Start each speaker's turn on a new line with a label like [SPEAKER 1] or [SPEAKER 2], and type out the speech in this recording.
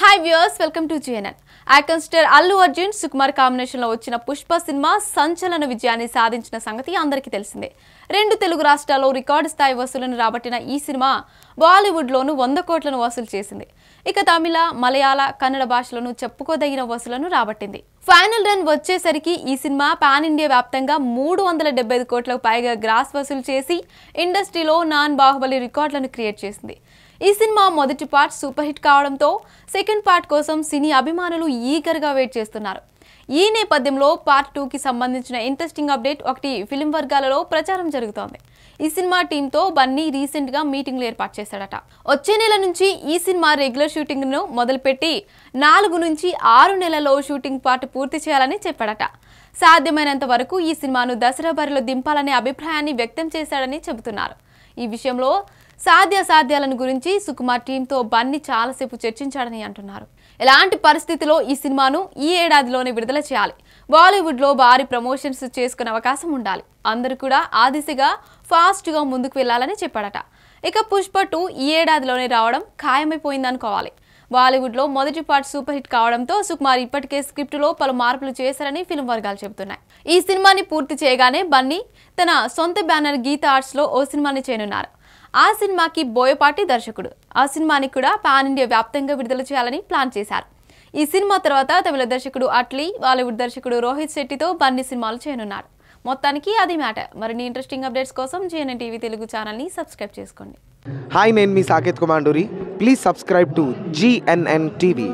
[SPEAKER 1] hi viewers welcome to GNN action star Allu Arjun Sukumar కాంబినేషన్లో వచ్చిన Pushpa cinema సంచలన విజయాన్ని సాధించిన సంగతి అందరికీ తెలిసిందే రెండు తెలుగు రాష్ట్రాల్లో రికార్డు స్థాయి వసూలను రాబట్టిన ఈ సినిమా బాలీవుడ్లోనూ వంద కోట్లను వసూలు చేసింది ఇక తమిళ మలయాళ కన్నడ భాషలను చెప్పుకోదగిన వసూలను రాబట్టింది ఫైనల్ రన్ వచ్చేసరికి ఈ సినిమా పాన్ ఇండియా వ్యాప్తంగా మూడు వందల డెబ్బై ఐదు కోట్లకు పైగా గ్రాస్ వసూలు చేసి ఇండస్ట్రీలో నాన్ బాహుబలి రికార్డులను క్రియేట్ చేసింది ఈ సినిమా మొదటి పార్ట్ సూపర్ హిట్ కావడంతో సెకండ్ పార్ట్ కోసం సినీ అభిమానులు ఈగర్గా వెయిట్ చేస్తున్నారు ఈ నేపథ్యంలో పార్ట్ టూకి సంబంధించిన ఇంట్రెస్టింగ్ అప్డేట్ ఒకటి ఫిలిం వర్గాలలో ప్రచారం జరుగుతోంది ఈ సినిమా టీంతో బన్నీ రీసెంట్గా మీటింగ్లు ఏర్పాటు చేశాడట వచ్చే నెల నుంచి ఈ సినిమా రెగ్యులర్ షూటింగ్ను మొదలుపెట్టి నాలుగు నుంచి ఆరు నెలల్లో షూటింగ్ పార్ట్ పూర్తి చేయాలని చెప్పాడట సాధ్యమైనంత వరకు ఈ సినిమాను దసరా బరిలో దింపాలనే అభిప్రాయాన్ని వ్యక్తం చేశాడని చెబుతున్నారు ఈ విషయంలో సాధ్యాసాధ్యాలను గురించి సుకుమార్ టీంతో బన్నీ చాలాసేపు చర్చించాడని అంటున్నారు ఎలాంటి పరిస్థితిలో ఈ సినిమాను ఈ ఏడాదిలోనే విడుదల చేయాలి బాలీవుడ్లో భారీ ప్రమోషన్స్ చేసుకునే అవకాశం ఉండాలి అందరూ కూడా ఆ దిశగా ఫాస్ట్గా ముందుకు వెళ్ళాలని చెప్పాడట ఇక పుష్ప టూ ఈ ఏడాదిలోనే రావడం ఖాయమైపోయిందనుకోవాలి బాలీవుడ్లో మొదటి పార్ట్ సూపర్ హిట్ కావడంతో సుకుమార్ ఇప్పటికే స్క్రిప్టులో పలు మార్పులు చేశారని ఫిల్మ్ వర్గాలు చెబుతున్నాయి ఈ సినిమాని పూర్తి చేయగానే బన్నీ తన సొంత బ్యానర్ గీత ఆర్ట్స్లో ఓ సినిమాని చేయనున్నారు ఆ సినిమాకి బోయపాటి దర్శకుడు ఆ సినిమాని కూడా పాన్ ఇండియా వ్యాప్తంగా విడుదల చేయాలని ప్లాన్ చేశారు ఈ సినిమా తర్వాత తమిళ దర్శకుడు అట్లీ బాలీవుడ్ దర్శకుడు రోహిత్ శెట్టితో బన్ని సినిమాలు చేయనున్నారు మొత్తానికి అది మ్యాటర్ మరిన్ని ఇంట్రెస్టింగ్ అప్డేట్స్ కోసం జేఎన్ఎన్ టీవీ తెలుగు ఛానల్ని సబ్స్క్రైబ్ చేసుకోండి హాయ్ నేను మీ Saketh Kumanduri please subscribe to GNN TV